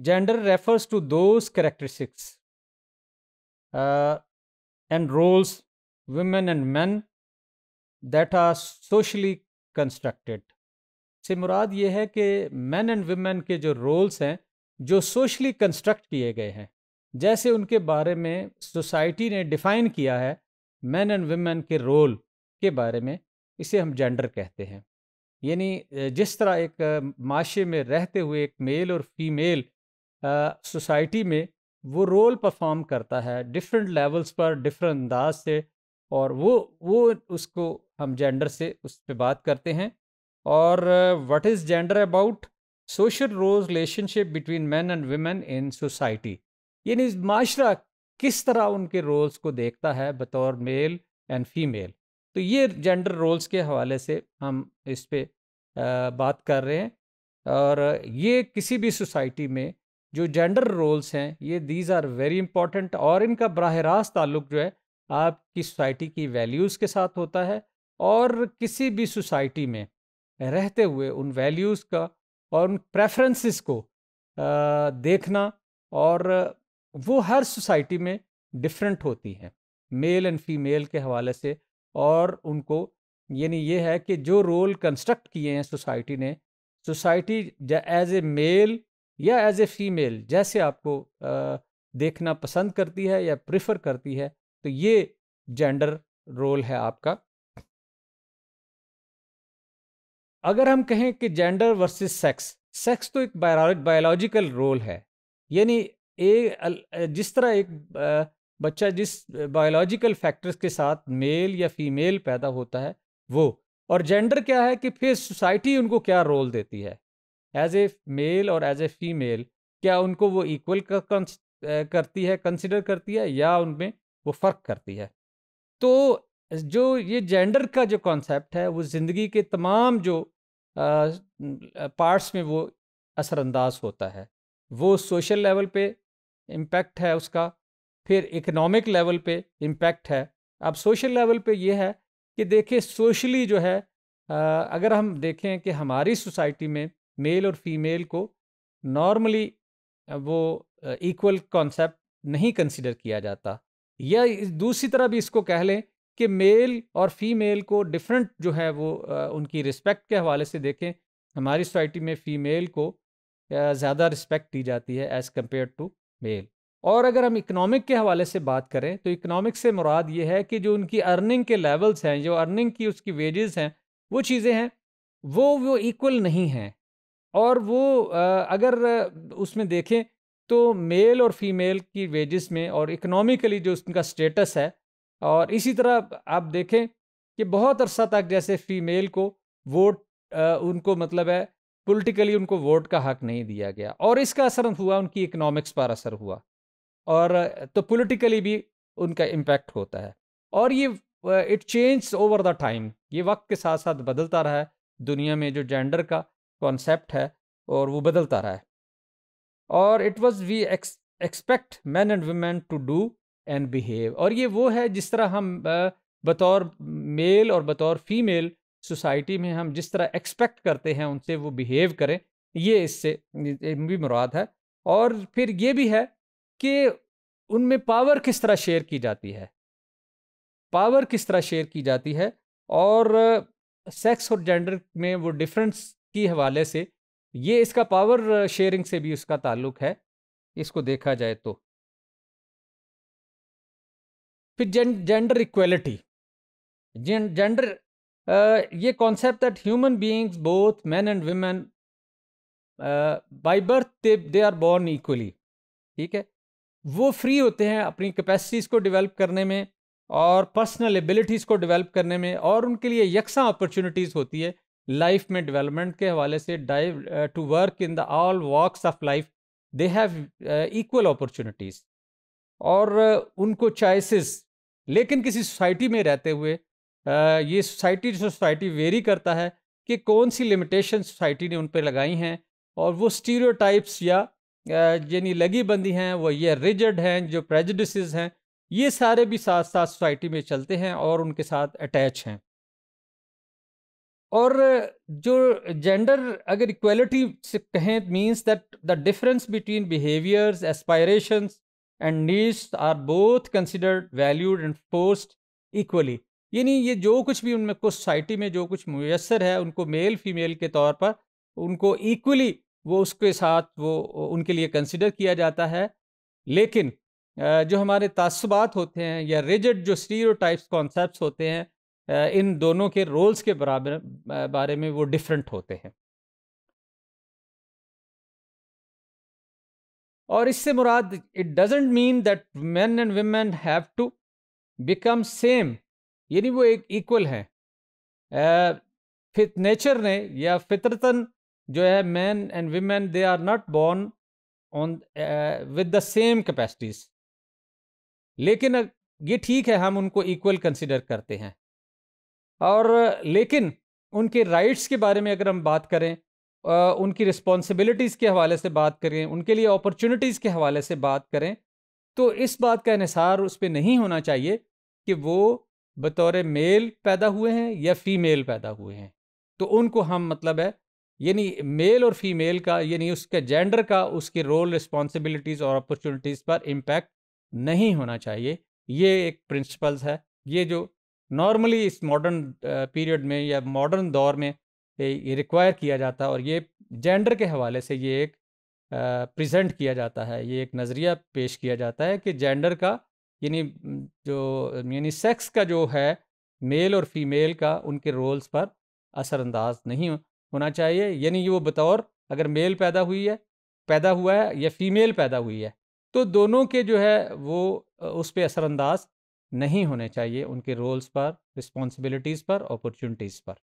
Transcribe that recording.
gender refers to those characteristics uh, and roles women and men that are socially constructed से मुराद ये है कि men and women के जो roles हैं जो socially construct किए गए हैं जैसे उनके बारे में सोसाइटी ने डिफाइन किया है men and women के रोल के बारे में इसे हम जेंडर कहते हैं यानी जिस तरह एक माशे में रहते हुए एक मेल और फीमेल सोसाइटी में वो रोल परफॉर्म करता है डिफरेंट लेवल्स पर डिफरेंट अंदाज से और वो वो उसको हम जेंडर से उस पर बात करते हैं और what is gender about social role relationship between man and women in society यानी माशरा किस तरह उनके रोल्स को देखता है बतौर मेल एंड फीमेल तो ये जेंडर रोल्स के हवाले से हम इस पर बात कर रहे हैं और ये किसी भी सोसाइटी में जो जेंडर रोल्स हैं ये दीज आर वेरी इंपॉर्टेंट और इनका बरह रास्त ताल्लुक जो है आपकी सोसाइटी की वैल्यूज़ के साथ होता है और किसी भी सोसाइटी में रहते हुए उन वैल्यूज़ का और उन प्रेफरेंसेस को आ, देखना और वो हर सोसाइटी में डिफरेंट होती हैं मेल एंड फीमेल के हवाले से और उनको यानी ये है कि जो रोल कंस्ट्रक्ट किए हैं सोसाइटी ने सोसाइटी एज ए मेल या एज ए फीमेल जैसे आपको आ, देखना पसंद करती है या प्रिफर करती है तो ये जेंडर रोल है आपका अगर हम कहें कि जेंडर वर्सेस सेक्स सेक्स तो एक बायोलॉजिकल रोल है यानी ए जिस तरह एक बच्चा जिस बायोलॉजिकल फैक्टर्स के साथ मेल या फीमेल पैदा होता है वो और जेंडर क्या है कि फिर सोसाइटी उनको क्या रोल देती है एज ए मेल और एज ए फीमेल क्या उनको वो इक्वल करती है कंसिडर करती है या उनमें वो फ़र्क करती है तो जो ये जेंडर का जो कॉन्सेप्ट है वो ज़िंदगी के तमाम जो पार्ट्स में वो असरअंदाज होता है वो सोशल लेवल पे इम्पेक्ट है उसका फिर इकोनॉमिक लेवल पे इम्पेक्ट है अब सोशल लेवल पे ये है कि देखिए सोशली जो है अगर हम देखें कि हमारी सोसाइटी में मेल और फीमेल को नॉर्मली वो इक्वल कॉन्सेप्ट नहीं कंसिडर किया जाता या दूसरी तरह भी इसको कह लें कि मेल और फीमेल को डिफरेंट जो है वो उनकी रिस्पेक्ट के हवाले से देखें हमारी सोसाइटी में फ़ीमेल को ज़्यादा रिस्पेक्ट दी जाती है एज़ कम्पेयर टू मेल और अगर हम इकनॉमिक के हवाले से बात करें तो इकनॉमिक से मुराद ये है कि जो उनकी अर्निंग के लेवल्स हैं जो अर्निंग की उसकी वेजेस हैं वो चीज़ें हैं वो वो इक्वल नहीं हैं और वो अगर उसमें देखें तो मेल और फीमेल की वेजेस में और इकोनॉमिकली जो उनका स्टेटस है और इसी तरह आप देखें कि बहुत अरसा तक जैसे फीमेल को वोट उनको मतलब है पॉलिटिकली उनको वोट का हक नहीं दिया गया और इसका असर हुआ उनकी इकोनॉमिक्स पर असर हुआ और तो पॉलिटिकली भी उनका इम्पैक्ट होता है और ये it change over the time ये वक्त के साथ साथ बदलता रहा है दुनिया में जो जेंडर का कॉन्सेप्ट है और वो बदलता रहा है और it was we expect man and women to do and behave और ये वो है जिस तरह हम बतौर मेल और बतौर फीमेल सोसाइटी में हम जिस तरह एक्सपेक्ट करते हैं उनसे वो बिहेव करें ये इससे भी मुराद है और फिर ये भी है कि उनमें पावर किस तरह शेयर की जाती है पावर किस तरह शेयर की जाती है और सेक्स और जेंडर में वो डिफरेंस के हवाले से ये इसका पावर शेयरिंग से भी उसका ताल्लुक है इसको देखा जाए तो फिर जें, जेंडर इक्वलिटी जें, जेंडर ये concept that human beings both man and women by birth they they are born equally ठीक है वो फ्री होते हैं अपनी कैपेसिटीज़ को डेवलप करने में और पर्सनल एबिलिटीज़ को डेवलप करने में और उनके लिए यकसा अपॉर्चुनिटीज़ होती है लाइफ में डेवलपमेंट के हवाले से dive to work in the all walks of life they have equal opportunities और उनको चॉइसेस लेकिन किसी सोसाइटी में रहते हुए ये सोसाइटी सोसाइटी वेरी करता है कि कौन सी लिमिटेशन सोसाइटी ने उन पर लगाई हैं और वो स्टीरियोटाइप्स या यानी लगी बंदी हैं वो ये रिजड हैं जो प्रेजडिस हैं ये सारे भी साथ साथ सोसाइटी में चलते हैं और उनके साथ अटैच हैं और जो जेंडर अगर इक्वलिटी से कहें means that the difference between behaviours aspirations and needs are both considered valued and forced equally यानी ये जो कुछ भी उनमें को सोसाइटी में जो कुछ मैसर है उनको मेल फीमेल के तौर पर उनको इक्वली वो उसके साथ वो उनके लिए कंसिडर किया जाता है लेकिन जो हमारे तसबात होते हैं या रिजड जो स्टीरियोटाइप्स कॉन्सेप्ट्स होते हैं इन दोनों के रोल्स के बराबर बारे में वो डिफरेंट होते हैं और इससे मुराद it doesn't mean that man and women have to become same यानी वो एक इक्वल हैं फित नेचर ने या फितरतन जो है man and women they are not born on with the same capacities लेकिन ये ठीक है हम उनको इक्वल कंसिडर करते हैं और लेकिन उनके राइट्स के बारे में अगर हम बात करें उनकी रिस्पॉन्सिबिलिटीज़ के हवाले से बात करें उनके लिए अपॉर्चुनिटीज़ के हवाले से बात करें तो इस बात का इसार उस पर नहीं होना चाहिए कि वो बतौर मेल पैदा हुए हैं या फीमेल पैदा हुए हैं तो उनको हम मतलब है यानी मेल और फीमेल का यानी उसके जेंडर का उसके रोल रिस्पॉन्सिबिलिटीज़ और अपॉर्चुनिटीज़ पर इम्पेक्ट नहीं होना चाहिए ये एक प्रिंसिपल्स है ये जो नॉर्मली इस मॉडर्न पीरियड में या मॉडर्न दौर में ये रिक्वायर किया जाता है और ये जेंडर के हवाले से ये एक प्रेजेंट किया जाता है ये एक नज़रिया पेश किया जाता है कि जेंडर का यानी जो यानी सेक्स का जो है मेल और फीमेल का उनके रोल्स पर असरअंदाज नहीं होना चाहिए यानी ये वो बतौर अगर मेल पैदा हुई है पैदा हुआ है या फीमेल पैदा हुई है तो दोनों के जो है वो उस पर असरअंदाज नहीं होने चाहिए उनके रोल्स पर रिस्पॉन्सिबिलिटीज़ पर अपॉर्चुनिटीज़ पर